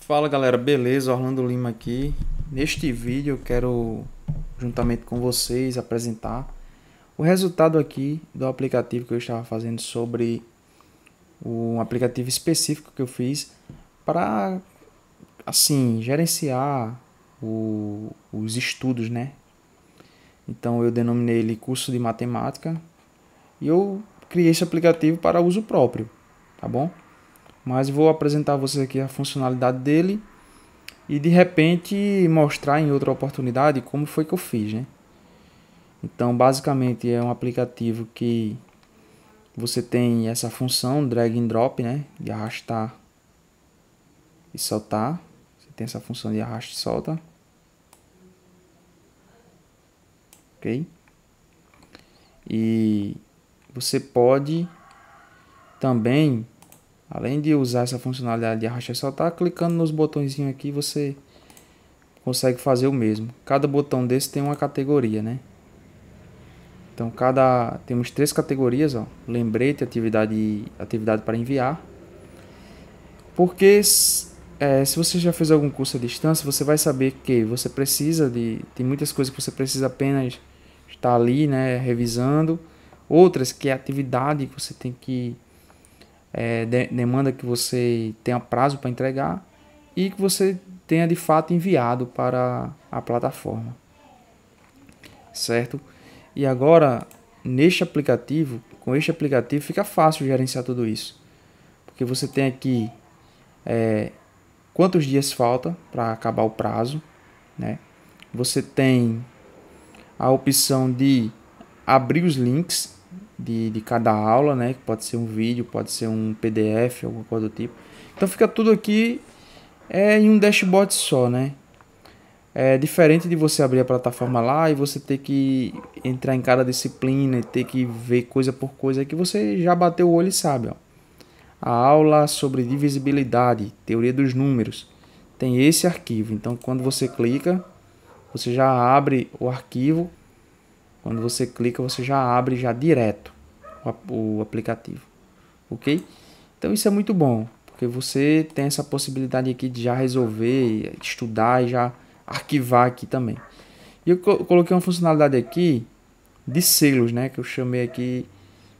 Fala galera, beleza? Orlando Lima aqui. Neste vídeo eu quero, juntamente com vocês, apresentar o resultado aqui do aplicativo que eu estava fazendo sobre um aplicativo específico que eu fiz para, assim, gerenciar o, os estudos, né? Então eu denominei ele curso de matemática e eu criei esse aplicativo para uso próprio, tá bom? mas vou apresentar a vocês aqui a funcionalidade dele e de repente mostrar em outra oportunidade como foi que eu fiz, né? Então, basicamente é um aplicativo que você tem essa função drag and drop, né, de arrastar e soltar. Você tem essa função de arrasta e solta. OK? E você pode também Além de usar essa funcionalidade de arrastar e soltar, clicando nos botõezinhos aqui você consegue fazer o mesmo. Cada botão desse tem uma categoria, né? Então cada temos três categorias, ó: lembrete, atividade, atividade para enviar. Porque é, se você já fez algum curso à distância, você vai saber que você precisa de tem muitas coisas que você precisa apenas estar ali, né, revisando. Outras que é atividade que você tem que é, de, demanda que você tenha prazo para entregar e que você tenha de fato enviado para a plataforma. Certo? E agora, neste aplicativo, com este aplicativo fica fácil gerenciar tudo isso. Porque você tem aqui é, quantos dias falta para acabar o prazo, né? Você tem a opção de abrir os links de, de cada aula, né? Que pode ser um vídeo, pode ser um PDF, alguma coisa do tipo. Então fica tudo aqui é, em um dashboard só, né? É diferente de você abrir a plataforma lá e você ter que entrar em cada disciplina e ter que ver coisa por coisa é que você já bateu o olho e sabe, ó. A aula sobre divisibilidade, teoria dos números, tem esse arquivo. Então, quando você clica, você já abre o arquivo. Quando você clica, você já abre já direto o aplicativo, ok? Então isso é muito bom, porque você tem essa possibilidade aqui de já resolver, estudar e já arquivar aqui também. E eu coloquei uma funcionalidade aqui de selos, né, que eu chamei aqui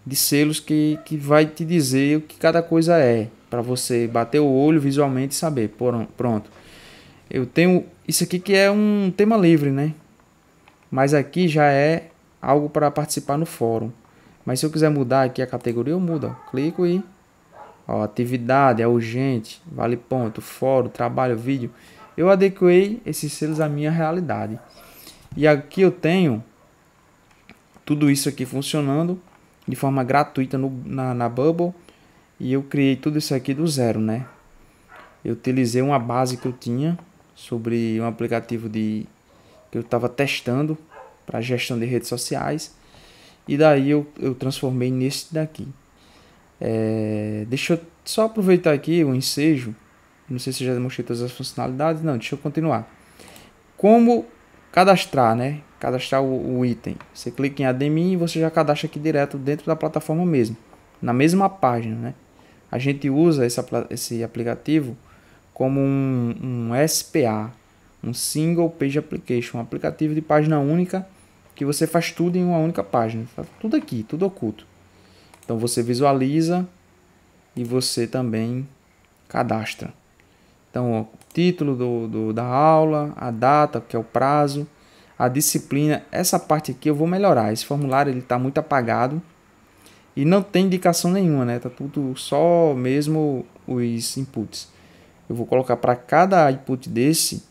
de selos que, que vai te dizer o que cada coisa é, para você bater o olho visualmente e saber. Pronto. Eu tenho isso aqui que é um tema livre, né? Mas aqui já é algo para participar no fórum. Mas se eu quiser mudar aqui a categoria, eu mudo. Ó. Clico e... Ó, atividade, é urgente, vale ponto, fórum, trabalho, vídeo. Eu adequei esses selos à minha realidade. E aqui eu tenho tudo isso aqui funcionando de forma gratuita no, na, na Bubble. E eu criei tudo isso aqui do zero, né? Eu utilizei uma base que eu tinha sobre um aplicativo de que eu estava testando para gestão de redes sociais e daí eu, eu transformei nesse daqui. É, deixa eu só aproveitar aqui o ensejo. Não sei se já demonstrei todas as funcionalidades. Não, deixa eu continuar. Como cadastrar, né? Cadastrar o, o item. Você clica em admin e você já cadastra aqui direto dentro da plataforma mesmo. Na mesma página, né? A gente usa esse, esse aplicativo como um, um SPA, um Single Page Application, um aplicativo de página única que você faz tudo em uma única página. Tá tudo aqui, tudo oculto. Então você visualiza e você também cadastra. Então, ó, título do, do, da aula, a data, que é o prazo, a disciplina. Essa parte aqui eu vou melhorar. Esse formulário ele está muito apagado e não tem indicação nenhuma, né? Tá tudo só mesmo os inputs. Eu vou colocar para cada input desse,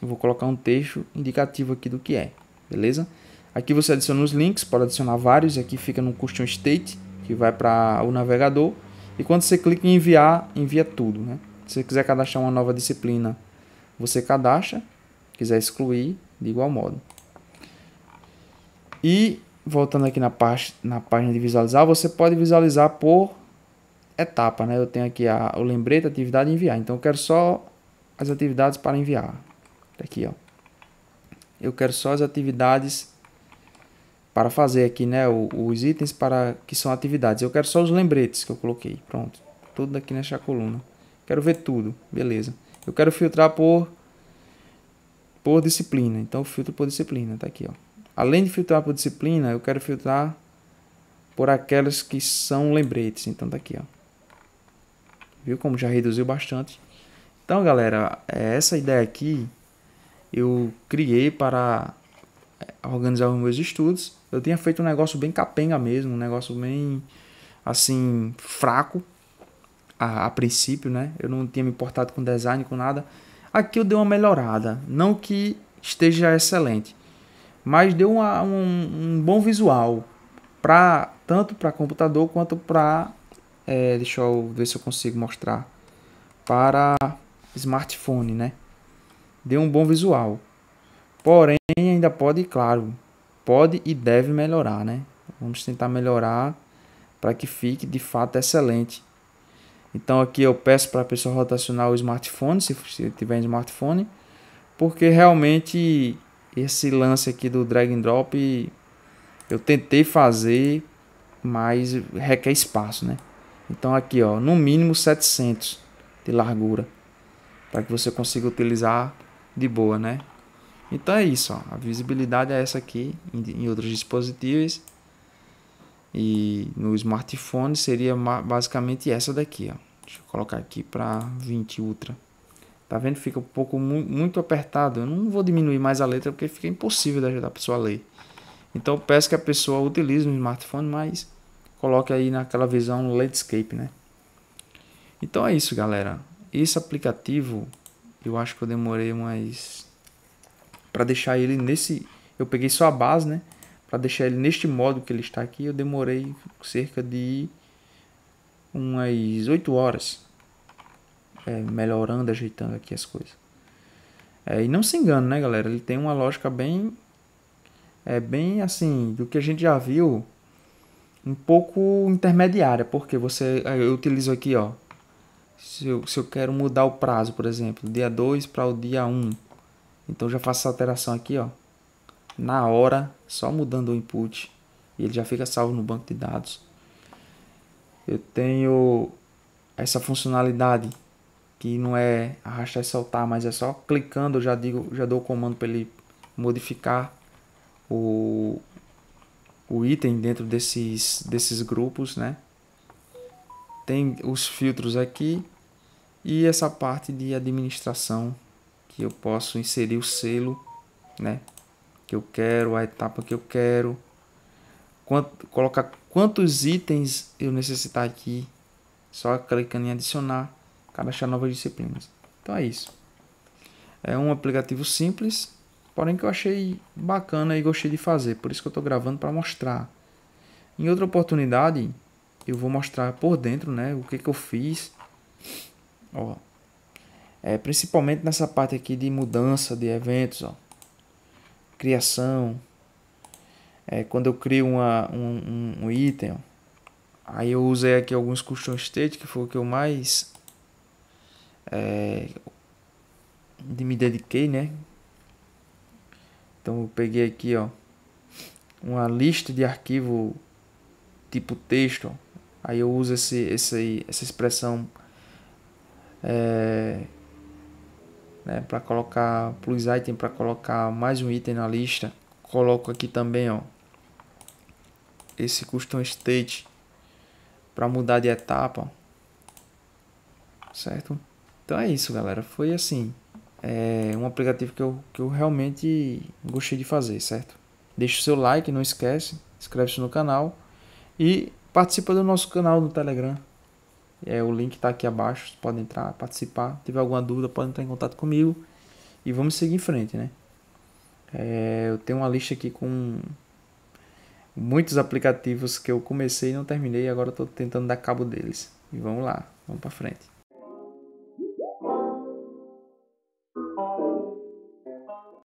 eu vou colocar um texto indicativo aqui do que é, beleza? Aqui você adiciona os links, pode adicionar vários, aqui fica no custom state, que vai para o navegador. E quando você clica em enviar, envia tudo. Né? Se você quiser cadastrar uma nova disciplina, você cadastra. Quiser excluir, de igual modo. E voltando aqui na, parte, na página de visualizar, você pode visualizar por etapa. Né? Eu tenho aqui a, o lembrete, atividade e enviar. Então eu quero só as atividades para enviar. Tá aqui, ó. Eu quero só as atividades para fazer aqui, né, os itens para que são atividades. Eu quero só os lembretes que eu coloquei, pronto. Tudo aqui nesta coluna. Quero ver tudo, beleza. Eu quero filtrar por por disciplina. Então eu filtro por disciplina, tá aqui, ó. Além de filtrar por disciplina, eu quero filtrar por aquelas que são lembretes. Então tá aqui, ó. Viu como já reduziu bastante? Então, galera, é, essa ideia aqui eu criei para é, organizava meus estudos. Eu tinha feito um negócio bem capenga mesmo, um negócio bem assim fraco a, a princípio, né? Eu não tinha me importado com design, com nada. Aqui eu dei uma melhorada, não que esteja excelente, mas deu uma, um, um bom visual para tanto para computador quanto para é, deixa eu ver se eu consigo mostrar para smartphone, né? Deu um bom visual. Porém, ainda pode, claro, pode e deve melhorar, né? Vamos tentar melhorar para que fique de fato excelente. Então aqui eu peço para a pessoa rotacionar o smartphone, se tiver smartphone, porque realmente esse lance aqui do drag and drop eu tentei fazer, mas requer espaço, né? Então aqui, ó, no mínimo 700 de largura, para que você consiga utilizar de boa, né? Então é isso, ó. a visibilidade é essa aqui em, em outros dispositivos e no smartphone seria basicamente essa daqui, ó. Deixa eu colocar aqui para 20 Ultra. Tá vendo? Fica um pouco muito apertado. Eu não vou diminuir mais a letra porque fica impossível da pessoa ler. Então peço que a pessoa utilize o smartphone, mas coloque aí naquela visão landscape, né? Então é isso, galera. Esse aplicativo, eu acho que eu demorei umas para deixar ele nesse. Eu peguei só a base, né? Para deixar ele neste modo que ele está aqui, eu demorei cerca de umas 8 horas é, melhorando, ajeitando aqui as coisas. É, e não se engane, né, galera? Ele tem uma lógica bem. É bem assim, do que a gente já viu, um pouco intermediária, porque você. É, eu utilizo aqui, ó. Se eu, se eu quero mudar o prazo, por exemplo, dia 2 para o dia 1. Um, então já faço essa alteração aqui, ó. Na hora, só mudando o input. E ele já fica salvo no banco de dados. Eu tenho essa funcionalidade que não é arrastar e soltar, mas é só clicando, eu já digo, já dou o comando para ele modificar o, o item dentro desses, desses grupos, né? Tem os filtros aqui e essa parte de administração que eu posso inserir o selo, né? Que eu quero, a etapa que eu quero, quanto, colocar quantos itens eu necessitar aqui, só clicando em adicionar, cadastrar novas disciplinas. Então é isso. É um aplicativo simples, porém que eu achei bacana e gostei de fazer, por isso que eu estou gravando para mostrar. Em outra oportunidade, eu vou mostrar por dentro, né, o que, que eu fiz. Ó, é, principalmente nessa parte aqui de mudança de eventos, ó. criação, é, quando eu crio uma, um, um, um item, ó. aí eu usei aqui alguns custom state, que foi o que eu mais é, me dediquei, né? Então eu peguei aqui, ó, uma lista de arquivo tipo texto, ó. aí eu uso esse, esse, essa expressão é, né, para colocar plus item, para colocar mais um item na lista. Coloco aqui também ó, esse custom state para mudar de etapa. Ó. Certo? Então é isso, galera. Foi assim. É um aplicativo que eu, que eu realmente gostei de fazer, certo? Deixa o seu like, não esquece. Inscreve-se no canal. E participa do nosso canal no Telegram. É, o link está aqui abaixo, você podem entrar, participar. Se tiver alguma dúvida, pode entrar em contato comigo. E vamos seguir em frente, né? É, eu tenho uma lista aqui com muitos aplicativos que eu comecei e não terminei, agora estou tentando dar cabo deles. E vamos lá, vamos para frente.